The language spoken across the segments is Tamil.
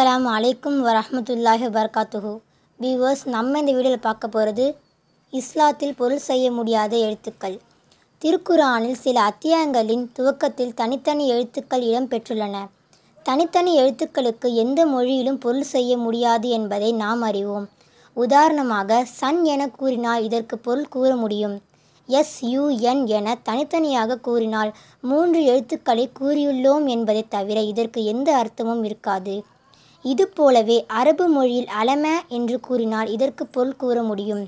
அலாம் அலைக்கும் வரமத்துல்லாஹி வர்காத்துஹு வியூவர்ஸ் நம்ம இந்த வீடியோவில் பார்க்க போகிறது இஸ்லாத்தில் பொருள் செய்ய முடியாத எழுத்துக்கள் திருக்குறானில் சில அத்தியாயங்களின் துவக்கத்தில் தனித்தனி எழுத்துக்கள் இடம்பெற்றுள்ளன தனித்தனி எழுத்துக்களுக்கு எந்த மொழியிலும் பொருள் செய்ய முடியாது என்பதை நாம் அறிவோம் உதாரணமாக சன் என கூறினால் இதற்கு பொருள் கூற முடியும் எஸ் என தனித்தனியாக கூறினால் மூன்று எழுத்துக்களை கூறியுள்ளோம் என்பதை தவிர இதற்கு எந்த அர்த்தமும் இருக்காது இது போலவே அரபு மொழியில் அலம என்று கூறினால் இதற்கு பொருள் கூற முடியும்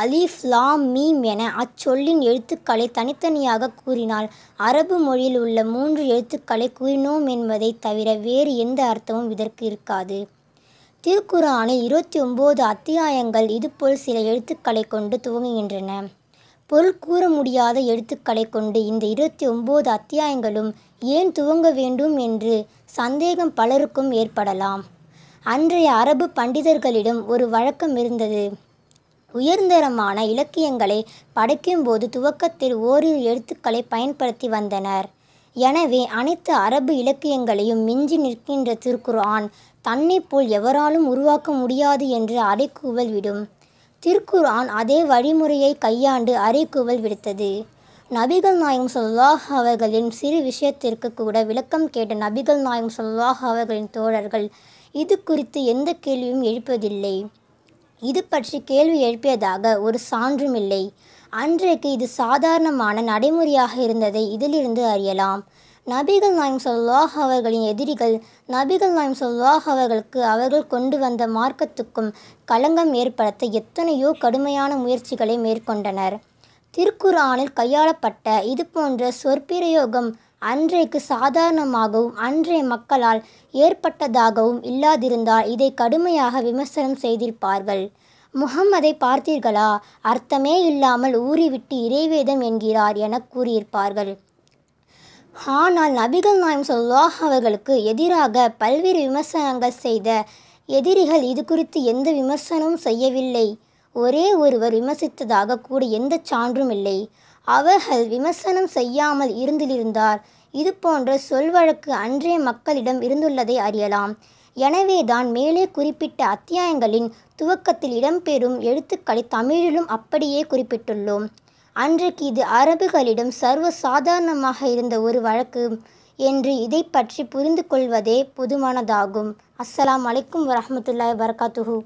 அலிஃப் லாம் மீம் என அச்சொல்லின் எழுத்துக்களை தனித்தனியாக கூறினால் அரபு மொழியில் உள்ள மூன்று எழுத்துக்களை கூறினோம் என்பதை தவிர வேறு எந்த அர்த்தமும் இதற்கு இருக்காது திருக்குறானில் இருபத்தி ஒம்பது அத்தியாயங்கள் இதுபோல் சில எழுத்துக்களை கொண்டு துவங்குகின்றன பொருள் கூற முடியாத எழுத்துக்களை கொண்டு இந்த இருபத்தி ஒம்பது அத்தியாயங்களும் ஏன் துவங்க வேண்டும் என்று சந்தேகம் பலருக்கும் ஏற்படலாம் அன்றைய அரபு பண்டிதர்களிடம் ஒரு வழக்கம் இருந்தது உயர்ந்தரமான இலக்கியங்களை படைக்கும்போது துவக்கத்தில் ஓரிரு எழுத்துக்களை பயன்படுத்தி வந்தனர் எனவே அனைத்து அரபு இலக்கியங்களையும் மிஞ்சி நிற்கின்ற திருக்குர்ஆன் தன்னை போல் எவராலும் உருவாக்க முடியாது என்று அறைக்கூவல் விடும் திருக்குர்ஆன் அதே வழிமுறையை கையாண்டு அறைக்கூவல் விடுத்தது நபிகள் நாயகம் சொல்லாஹ் அவர்களின் சிறு விஷயத்திற்கு கூட விளக்கம் கேட்ட நபிகள் நாயகம் சொல்லாஹ் அவர்களின் தோழர்கள் இது குறித்து எந்த கேள்வியும் எழுப்பதில்லை இது பற்றி கேள்வி எழுப்பியதாக ஒரு சான்றும் இல்லை அன்றைக்கு இது சாதாரணமான நடைமுறையாக இருந்ததை இதிலிருந்து அறியலாம் நபிகள் நாயம் சொல்லாஹ் அவர்களின் எதிரிகள் நபிகள் நாயம் சொல்லாஹ் அவர்களுக்கு அவர்கள் கொண்டு வந்த மார்க்கத்துக்கும் களங்கம் ஏற்படுத்த எத்தனையோ கடுமையான முயற்சிகளை மேற்கொண்டனர் திருக்குறானில் கையாளப்பட்ட இது போன்ற சொற்பிரயோகம் அன்றைக்கு சாதாரணமாகவும் அன்றைய மக்களால் ஏற்பட்டதாகவும் இல்லாதிருந்தால் இதை கடுமையாக விமர்சனம் செய்திருப்பார்கள் முகம்மதை பார்த்தீர்களா அர்த்தமே இல்லாமல் ஊறிவிட்டு இறைவேதம் என்கிறார் என கூறியிருப்பார்கள் ஆனால் நபிகள் நாயம் சொல்லாஹ் அவர்களுக்கு எதிராக பல்வேறு விமர்சனங்கள் செய்த எதிரிகள் இது குறித்து எந்த விமர்சனமும் செய்யவில்லை ஒரே ஒருவர் விமர்சித்ததாக கூட எந்த சான்றும் இல்லை அவர்கள் விமர்சனம் செய்யாமல் இருந்திருந்தார் இது போன்ற சொல் வழக்கு அன்றைய மக்களிடம் இருந்துள்ளதை அறியலாம் எனவேதான் மேலே குறிப்பிட்ட அத்தியாயங்களின் துவக்கத்தில் இடம்பெறும் எழுத்துக்களை தமிழிலும் அப்படியே குறிப்பிட்டுள்ளோம் அன்றைக்கு இது அரபுகளிடம் சர்வ சாதாரணமாக இருந்த ஒரு வழக்கு என்று இதை பற்றி புரிந்து கொள்வதே பொதுவானதாகும் அஸ்லாம் வலைக்கம் வரமத்துல்லா வரகாத்துஹூ